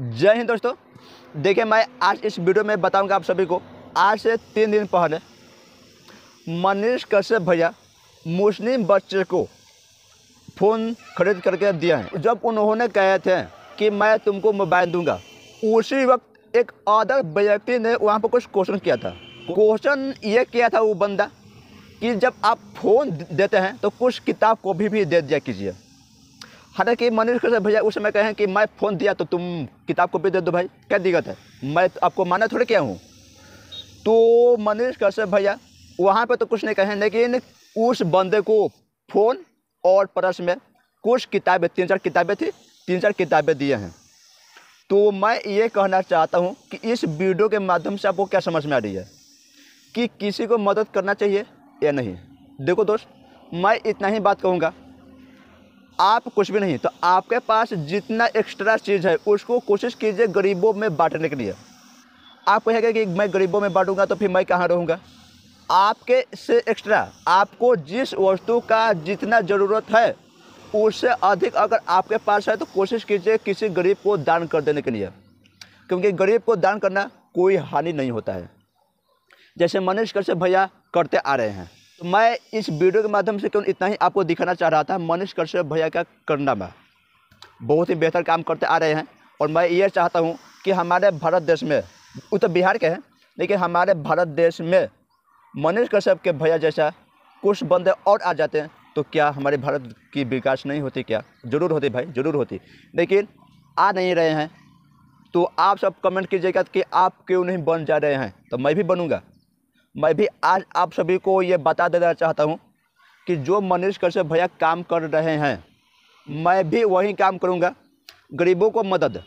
जय हिंद दोस्तों देखिए मैं आज इस वीडियो में बताऊंगा आप सभी को आज से तीन दिन पहले मनीष कश्यप भैया मुस्लिम बच्चे को फ़ोन खरीद करके दिया है जब उन्होंने कहे थे कि मैं तुमको मोबाइल दूंगा उसी वक्त एक अदर व्यक्ति ने वहाँ पर कुछ क्वेश्चन किया था क्वेश्चन ये किया था वो बंदा कि जब आप फ़ोन देते हैं तो कुछ किताब को भी, भी दे दिया कीजिए हालांकि मनीष कश्यप भैया उस समय कहें कि मैं फ़ोन दिया तो तुम किताब को भी दे दो भाई क्या दिक्कत है मैं तो आपको माना थोड़े क्या हूँ तो मनीष कश्यप भैया वहाँ पर तो कुछ नहीं कहें लेकिन उस बंदे को फ़ोन और पर्स में कुछ किताबें तीन चार किताबें थी तीन चार किताबें दिए हैं तो मैं ये कहना चाहता हूँ कि इस वीडियो के माध्यम से आपको क्या समझ में आ रही है कि किसी को मदद करना चाहिए या नहीं देखो दोस्त मैं इतना ही बात कहूँगा आप कुछ भी नहीं तो आपके पास जितना एक्स्ट्रा चीज़ है उसको कोशिश कीजिए गरीबों में बांटने के लिए आप कहेंगे कि मैं गरीबों में बांटूंगा तो फिर मैं कहाँ रहूँगा आपके से एक्स्ट्रा आपको जिस वस्तु का जितना ज़रूरत है उससे अधिक अगर आपके पास है तो कोशिश कीजिए किसी गरीब को दान कर देने के लिए क्योंकि गरीब को दान करना कोई हानि नहीं होता है जैसे मनीष कश्यप भैया करते आ रहे हैं तो मैं इस वीडियो के माध्यम से केवल इतना ही आपको दिखाना चाह रहा था मनीष कश्यप भैया का करना में बहुत ही बेहतर काम करते आ रहे हैं और मैं ये चाहता हूँ कि हमारे भारत देश में वो तो बिहार के हैं लेकिन हमारे भारत देश में मनीष कश्यप के भैया जैसा कुछ बंदे और आ जाते हैं तो क्या हमारे भारत की विकास नहीं होती क्या ज़रूर होती भाई ज़रूर होती लेकिन आ नहीं रहे हैं तो आप सब कमेंट कीजिएगा कि आप क्यों नहीं बन जा रहे हैं तो मैं भी बनूंगा मैं भी आज आप सभी को ये बता देना चाहता हूँ कि जो मनीष कश्यप भैया काम कर रहे हैं मैं भी वही काम करूँगा गरीबों को मदद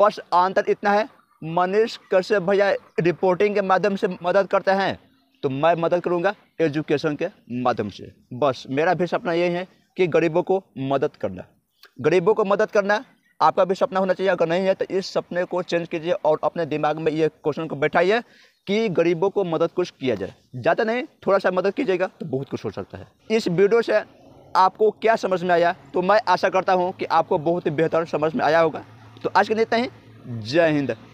बस अंतर इतना है मनीष कश्यप भैया रिपोर्टिंग के माध्यम से मदद करते हैं तो मैं मदद करूँगा एजुकेशन के माध्यम से बस मेरा भी सपना यही है कि गरीबों को मदद करना गरीबों को मदद करना आपका भी सपना होना चाहिए अगर नहीं है तो इस सपने को चेंज कीजिए और अपने दिमाग में ये क्वेश्चन को बैठाइए कि गरीबों को मदद कुछ किया जाए ज़्यादा नहीं थोड़ा सा मदद कीजिएगा तो बहुत कुछ हो सकता है इस वीडियो से आपको क्या समझ में आया तो मैं आशा करता हूँ कि आपको बहुत ही बेहतर समझ में आया होगा तो आज के देते हैं जय हिंद